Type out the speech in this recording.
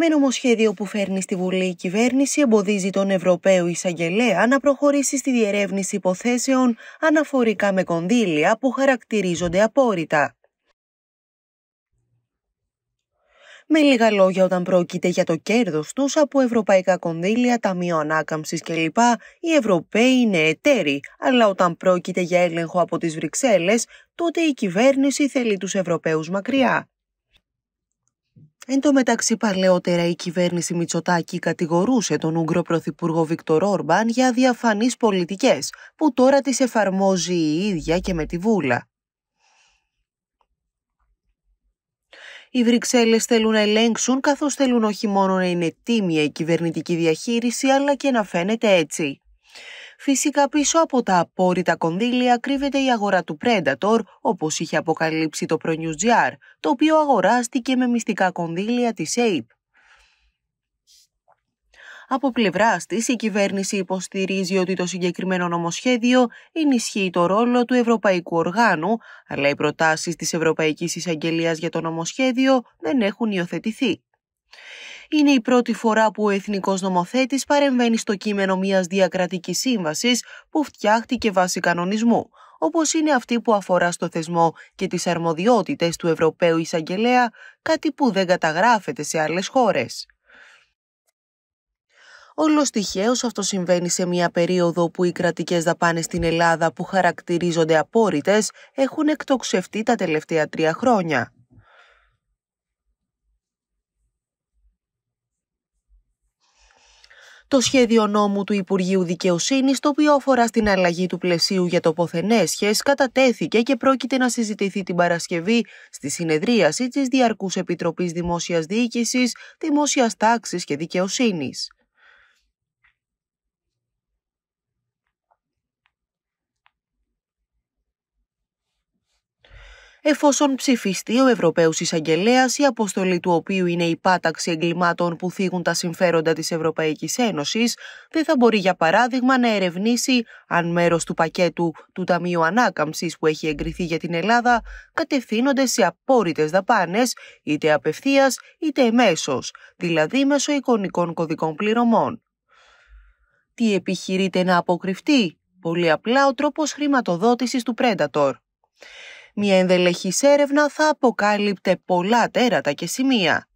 Με νομοσχέδιο που φέρνει στη Βουλή η κυβέρνηση εμποδίζει τον Ευρωπαίο Εισαγγελέα να προχωρήσει στη διερεύνηση υποθέσεων αναφορικά με κονδύλια που χαρακτηρίζονται απόρριτα. Με λίγα λόγια, όταν πρόκειται για το κέρδος τους από ευρωπαϊκά κονδύλια, ταμείο ανάκαμψης κλπ., οι Ευρωπαίοι είναι εταίροι. Αλλά όταν πρόκειται για έλεγχο από τις Βρυξέλλες, τότε η κυβέρνηση θέλει τους Ευρωπαίους μακριά. Εν τω μεταξύ, παλαιότερα η κυβέρνηση Μητσοτάκη κατηγορούσε τον Ούγγρο Πρωθυπουργό Βίκτορ Όρμπαν για αδιαφανείς πολιτικές, που τώρα τις εφαρμόζει η ίδια και με τη Βούλα. Οι Βρυξέλλες θέλουν να ελέγξουν καθώς θέλουν όχι μόνο να είναι τίμια η κυβερνητική διαχείριση αλλά και να φαίνεται έτσι. Φυσικά πίσω από τα απόρριτα κονδύλια κρύβεται η αγορά του Predator, όπως είχε αποκαλύψει το ProNewsGR, το οποίο αγοράστηκε με μυστικά κονδύλια της Ape. Από πλευράς της, η κυβέρνηση υποστηρίζει ότι το συγκεκριμένο νομοσχέδιο ενισχύει το ρόλο του Ευρωπαϊκού Οργάνου, αλλά οι προτάσεις της Ευρωπαϊκής Εισαγγελίας για το νομοσχέδιο δεν έχουν υιοθετηθεί είναι η πρώτη φορά που ο εθνικός νομοθέτης παρεμβαίνει στο κείμενο μιας διακρατικής σύμβασης που φτιάχτηκε βάσει κανονισμού, όπως είναι αυτή που αφορά στο θεσμό και τις αρμοδιότητες του Ευρωπαίου Εισαγγελέα, κάτι που δεν καταγράφεται σε άλλες χώρες. Όλος τυχαίως αυτό συμβαίνει σε μια περίοδο που οι κρατικές δαπάνες στην Ελλάδα που χαρακτηρίζονται απόρριτες έχουν εκτοξευτεί τα τελευταία τρία χρόνια. Το σχέδιο νόμου του Υπουργείου Δικαιοσύνης, το οποίο αφορά στην αλλαγή του πλαισίου για το κατατέθηκε και πρόκειται να συζητηθεί την Παρασκευή στη συνεδρίαση της Διαρκούς Επιτροπής Δημόσιας Διοίκησης, Δημόσιας Τάξης και Δικαιοσύνης. εφόσον ψηφιστεί ο Ευρωπαίος Εισαγγελέας, η αποστολή του οποίου είναι η πάταξη εγκλημάτων που θίγουν τα συμφέροντα της Ευρωπαϊκής Ένωσης, δεν θα μπορεί, για παράδειγμα, να ερευνήσει αν μέρος του πακέτου του Ταμείου Ανάκαμψης που έχει εγκριθεί για την Ελλάδα κατευθύνονται σε απόρριτες δαπάνες, είτε απευθείας είτε εμέσως, δηλαδή μέσω εικονικών κωδικών πληρωμών. Τι επιχειρείται να αποκρυφτεί, πολύ απλά ο τρόπος χρηματοδότησης του Predator. Μια ενδελεχής έρευνα θα αποκάλυπτε πολλά τέρατα και σημεία.